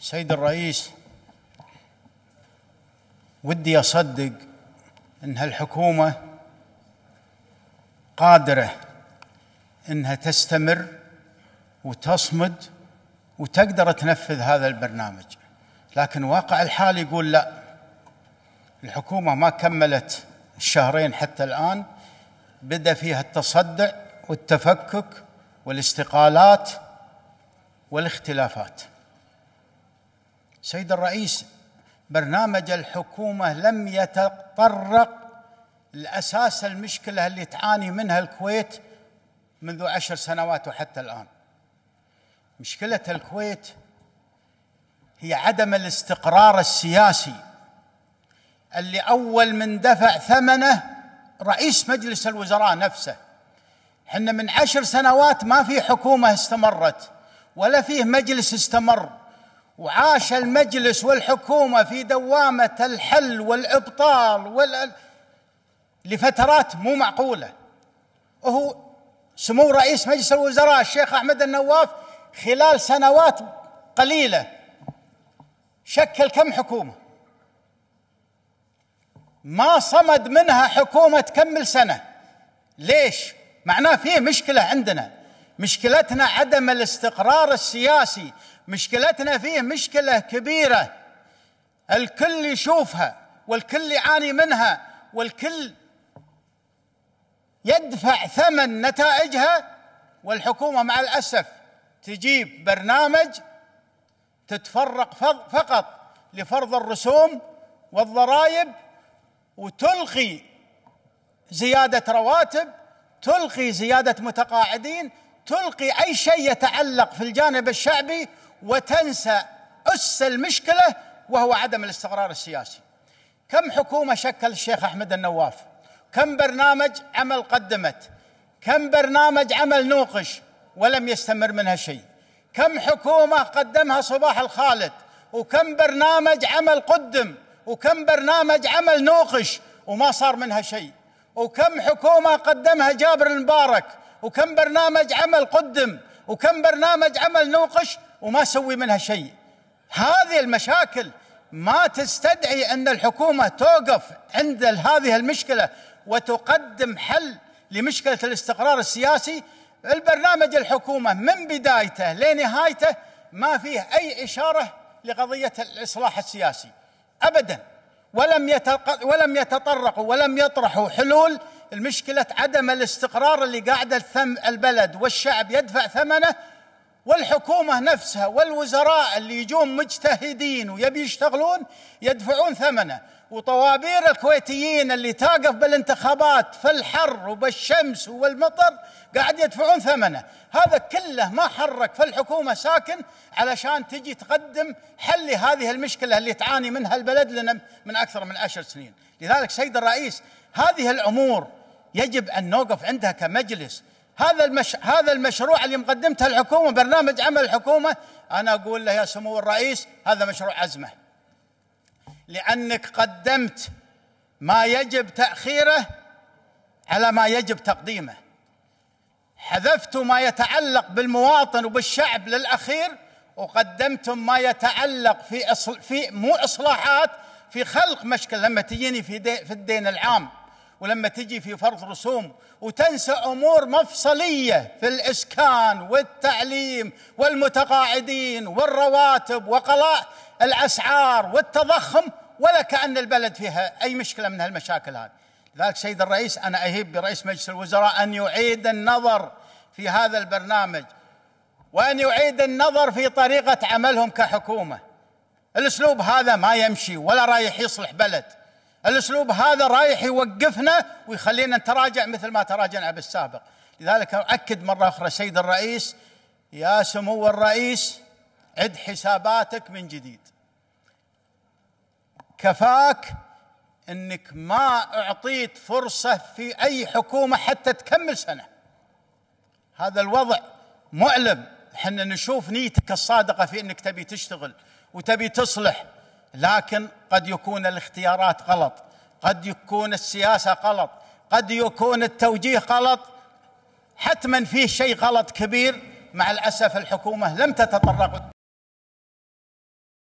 سيد الرئيس ودي اصدق ان هالحكومه قادره انها تستمر وتصمد وتقدر تنفذ هذا البرنامج لكن واقع الحال يقول لا الحكومه ما كملت الشهرين حتى الان بدا فيها التصدع والتفكك والاستقالات والاختلافات سيد الرئيس برنامج الحكومة لم يتطرق لأساس المشكلة اللي تعاني منها الكويت منذ عشر سنوات وحتى الآن مشكلة الكويت هي عدم الاستقرار السياسي اللي أول من دفع ثمنه رئيس مجلس الوزراء نفسه حنا من عشر سنوات ما في حكومة استمرت ولا فيه مجلس استمر وعاش المجلس والحكومه في دوامه الحل والابطال وال... لفترات مو معقوله وهو سمو رئيس مجلس الوزراء الشيخ احمد النواف خلال سنوات قليله شكل كم حكومه ما صمد منها حكومه تكمل سنه ليش معناه فيه مشكله عندنا مشكلتنا عدم الاستقرار السياسي مشكلتنا فيه مشكله كبيره الكل يشوفها والكل يعاني منها والكل يدفع ثمن نتائجها والحكومه مع الاسف تجيب برنامج تتفرق فقط لفرض الرسوم والضرائب وتلقي زياده رواتب تلقي زياده متقاعدين تلقي اي شيء يتعلق في الجانب الشعبي وتنسى اس المشكله وهو عدم الاستقرار السياسي. كم حكومه شكل الشيخ احمد النواف؟ كم برنامج عمل قدمت؟ كم برنامج عمل نوقش ولم يستمر منها شيء؟ كم حكومه قدمها صباح الخالد؟ وكم برنامج عمل قدم؟ وكم برنامج عمل نوقش وما صار منها شيء؟ وكم حكومه قدمها جابر المبارك؟ وكم برنامج عمل قدم وكم برنامج عمل نوقش وما سوي منها شيء هذه المشاكل ما تستدعي أن الحكومة توقف عند هذه المشكلة وتقدم حل لمشكلة الاستقرار السياسي البرنامج الحكومة من بدايته لنهايته ما فيه أي إشارة لقضية الإصلاح السياسي أبدا ولم ولم يتطرقوا ولم يطرحوا حلول المشكلة عدم الاستقرار اللي قاعدة ثم البلد والشعب يدفع ثمنه والحكومة نفسها والوزراء اللي يجون مجتهدين ويبي يشتغلون يدفعون ثمنه وطوابير الكويتيين اللي تاقف بالانتخابات في الحر وبالشمس والمطر قاعد يدفعون ثمنه هذا كله ما حرك في الحكومة ساكن علشان تجي تقدم حل لهذه المشكلة اللي تعاني منها البلد لنا من أكثر من عشر سنين لذلك سيد الرئيس هذه الأمور يجب ان نوقف عندها كمجلس هذا المش... هذا المشروع اللي مقدمته الحكومه برنامج عمل الحكومه انا اقول له يا سمو الرئيس هذا مشروع ازمه لانك قدمت ما يجب تاخيره على ما يجب تقديمه حذفت ما يتعلق بالمواطن وبالشعب للاخير وقدمتم ما يتعلق في أصل في مو اصلاحات في خلق مشكله لما تجيني في دي في الدين العام ولما تجي في فرض رسوم وتنسى امور مفصليه في الاسكان والتعليم والمتقاعدين والرواتب وقلاء الاسعار والتضخم ولا كان البلد فيها اي مشكله من هالمشاكل هذه. لذلك سيد الرئيس انا اهيب برئيس مجلس الوزراء ان يعيد النظر في هذا البرنامج وان يعيد النظر في طريقه عملهم كحكومه. الاسلوب هذا ما يمشي ولا رايح يصلح بلد. الأسلوب هذا رايح يوقفنا ويخلينا نتراجع مثل ما تراجعنا بالسابق لذلك أؤكد مرة أخرى سيد الرئيس يا سمو الرئيس عد حساباتك من جديد كفاك انك ما اعطيت فرصه في اي حكومه حتى تكمل سنه هذا الوضع مؤلم احنا نشوف نيتك الصادقه في انك تبي تشتغل وتبي تصلح لكن قد يكون الاختيارات غلط قد يكون السياسه غلط قد يكون التوجيه غلط حتما فيه شيء غلط كبير مع الاسف الحكومه لم تتطرق